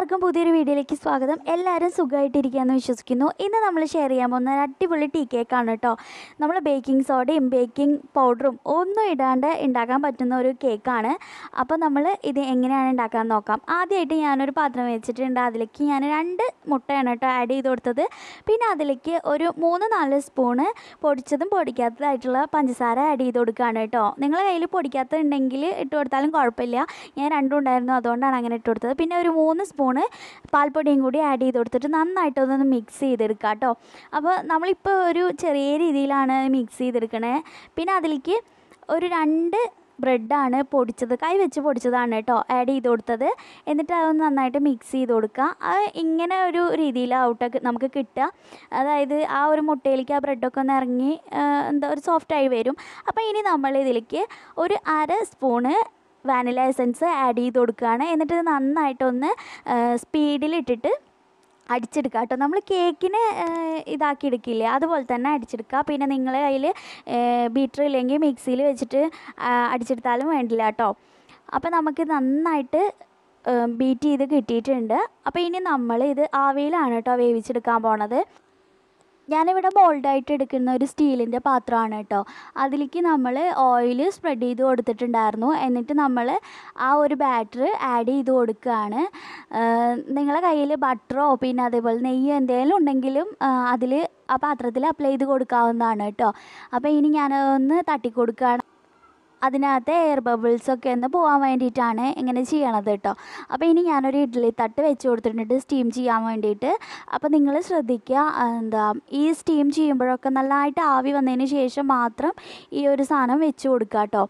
എല്ലാവർക്കും പുതിയൊരു വീഡിയോയിലേക്ക് സ്വാഗതം എല്ലാവരും സുഖമായിട്ടിരിക്കുകയെന്ന് വിശ്വസിക്കുന്നു ഇന്ന് നമ്മൾ ഷെയർ ചെയ്യാൻ പോകുന്ന ഒരു അടിപൊളി ടീ കേക്കാണ് കേട്ടോ നമ്മൾ ബേക്കിംഗ് സോഡയും ബേക്കിംഗ് പൗഡറും ഒന്നും ഇടാണ്ട് ഉണ്ടാക്കാൻ പറ്റുന്ന ഒരു കേക്കാണ് അപ്പോൾ നമ്മൾ ഇത് എങ്ങനെയാണ് ഉണ്ടാക്കാൻ നോക്കാം ആദ്യമായിട്ട് ഞാനൊരു പാത്രം വെച്ചിട്ടുണ്ട് അതിലേക്ക് ഞാൻ രണ്ട് മുട്ടയാണ് കേട്ടോ ആഡ് ചെയ്ത് കൊടുത്തത് പിന്നെ അതിലേക്ക് ഒരു മൂന്ന് നാല് സ്പൂണ് പൊടിച്ചതും പൊടിക്കാത്തതായിട്ടുള്ള പഞ്ചസാര ആഡ് ചെയ്ത് കൊടുക്കുകയാണ് കേട്ടോ നിങ്ങളുടെ കയ്യിൽ പൊടിക്കാത്തതുണ്ടെങ്കിൽ ഇട്ട് കൊടുത്താലും കുഴപ്പമില്ല ഞാൻ രണ്ടും ഉണ്ടായിരുന്നു അതുകൊണ്ടാണ് അങ്ങനെ ഇട്ട് കൊടുത്തത് പിന്നെ ഒരു മൂന്ന് സ്പൂൺ സ്പൂണ് പാൽപ്പൊടിയും കൂടി ആഡ് ചെയ്ത് കൊടുത്തിട്ട് നന്നായിട്ടൊന്ന് മിക്സ് ചെയ്തെടുക്കുക കേട്ടോ അപ്പോൾ നമ്മളിപ്പോൾ ഒരു ചെറിയ രീതിയിലാണ് മിക്സ് ചെയ്തെടുക്കണേ പിന്നെ അതിലേക്ക് ഒരു രണ്ട് ബ്രെഡാണ് പൊടിച്ചത് കൈ വെച്ച് പൊടിച്ചതാണ് കേട്ടോ ആഡ് ചെയ്ത് കൊടുത്തത് എന്നിട്ട് അതൊന്ന് നന്നായിട്ട് മിക്സ് ചെയ്ത് കൊടുക്കുക അത് ഇങ്ങനെ ഒരു രീതിയിലാവട്ടെ നമുക്ക് കിട്ടുക അതായത് ആ ഒരു മുട്ടയിലേക്ക് ആ ബ്രെഡൊക്കെ ഒന്ന് ഇറങ്ങി എന്താ ഒരു സോഫ്റ്റായി വരും അപ്പോൾ ഇനി നമ്മൾ ഇതിലേക്ക് ഒരു അര സ്പൂണ് വാനില എസൻസ് ആഡ് ചെയ്ത് കൊടുക്കുകയാണ് എന്നിട്ട് ഇത് നന്നായിട്ടൊന്ന് സ്പീഡിലിട്ടിട്ട് അടിച്ചെടുക്കുക കേട്ടോ നമ്മൾ കേക്കിന് ഇതാക്കി എടുക്കില്ല അതുപോലെ തന്നെ അടിച്ചെടുക്കുക പിന്നെ നിങ്ങൾ അതിൽ ബീറ്റർ ഇല്ലെങ്കിൽ മിക്സിയിൽ വെച്ചിട്ട് അടിച്ചെടുത്താലും വേണ്ടില്ല കേട്ടോ അപ്പോൾ നമുക്ക് നന്നായിട്ട് ബീറ്റ് ചെയ്ത് കിട്ടിയിട്ടുണ്ട് അപ്പോൾ ഇനി നമ്മൾ ഇത് ആവിയിലാണ് കേട്ടോ വേവിച്ചെടുക്കാൻ പോണത് ഞാനിവിടെ ബോൾഡായിട്ട് എടുക്കുന്ന ഒരു സ്റ്റീലിൻ്റെ പാത്രമാണ് കേട്ടോ അതിലേക്ക് നമ്മൾ ഓയിൽ സ്പ്രെഡ് ചെയ്ത് കൊടുത്തിട്ടുണ്ടായിരുന്നു എന്നിട്ട് നമ്മൾ ആ ഒരു ബാറ്റർ ആഡ് ചെയ്ത് കൊടുക്കുകയാണ് നിങ്ങളുടെ കയ്യിൽ ബട്ടറോ പിന്നെ അതേപോലെ നെയ്യ് എന്തെങ്കിലും ഉണ്ടെങ്കിലും അതിൽ ആ പാത്രത്തിൽ അപ്ലൈ ചെയ്ത് കൊടുക്കാവുന്നതാണ് കേട്ടോ അപ്പോൾ ഇനി ഞാൻ ഒന്ന് തട്ടിക്കൊടുക്കുകയാണ് അതിനകത്ത് എയർ ബബിൾസൊക്കെ ഒന്ന് പോകാൻ വേണ്ടിയിട്ടാണ് ഇങ്ങനെ ചെയ്യണത് കേട്ടോ അപ്പോൾ ഇനി ഞാനൊരു ഇഡ്ഡലി തട്ട് വെച്ച് കൊടുത്തിട്ടുണ്ട് സ്റ്റീം ചെയ്യാൻ വേണ്ടിയിട്ട് അപ്പോൾ നിങ്ങൾ ശ്രദ്ധിക്കുക എന്താ ഈ സ്റ്റീം ചെയ്യുമ്പോഴൊക്കെ നല്ലതായിട്ട് ആവി വന്നതിന് ശേഷം മാത്രം ഈ ഒരു സാധനം വെച്ച് കൊടുക്കുക കേട്ടോ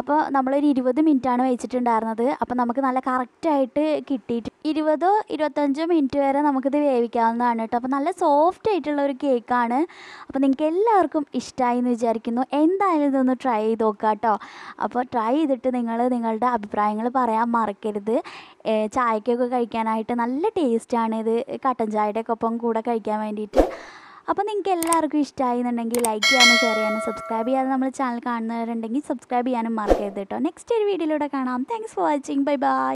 അപ്പോൾ നമ്മളൊരു ഇരുപത് മിനിറ്റാണ് വെച്ചിട്ടുണ്ടായിരുന്നത് അപ്പോൾ നമുക്ക് നല്ല കറക്റ്റായിട്ട് കിട്ടിയിട്ട് ഇരുപതോ ഇരുപത്തഞ്ചോ മിനിറ്റ് വരെ നമുക്കിത് വേവിക്കാവുന്നതാണ് കേട്ടോ അപ്പോൾ നല്ല സോഫ്റ്റ് ആയിട്ടുള്ള ഒരു കേക്കാണ് അപ്പോൾ നിങ്ങൾക്ക് എല്ലാവർക്കും ഇഷ്ടമായി എന്ന് വിചാരിക്കുന്നു എന്തായാലും ഇതൊന്ന് ട്രൈ ചെയ്ത് നോക്കാം കേട്ടോ അപ്പോൾ ട്രൈ ചെയ്തിട്ട് നിങ്ങൾ നിങ്ങളുടെ അഭിപ്രായങ്ങൾ പറയാൻ മറക്കരുത് ചായക്കൊക്കെ കഴിക്കാനായിട്ട് നല്ല ടേസ്റ്റാണ് ഇത് കട്ടൻ ചായയുടെ ഒക്കെ ഒപ്പം കൂടെ കഴിക്കാൻ വേണ്ടിയിട്ട് അപ്പോൾ നിങ്ങൾക്ക് എല്ലാവർക്കും ഇഷ്ടമായി എന്നുണ്ടെങ്കിൽ ലൈക്ക് ചെയ്യാനും ഷെയർ ചെയ്യാനും സബ്സ്ക്രൈബ് ചെയ്യാതെ നമ്മൾ ചാനൽ കാണുന്നവരുണ്ടെങ്കിൽ സബ്സ്ക്രൈബ് ചെയ്യാനും മറക്കരുത് കേട്ടോ നെക്സ്റ്റ് ഒരു വീഡിയോയിലൂടെ കാണാം thanks for watching bye by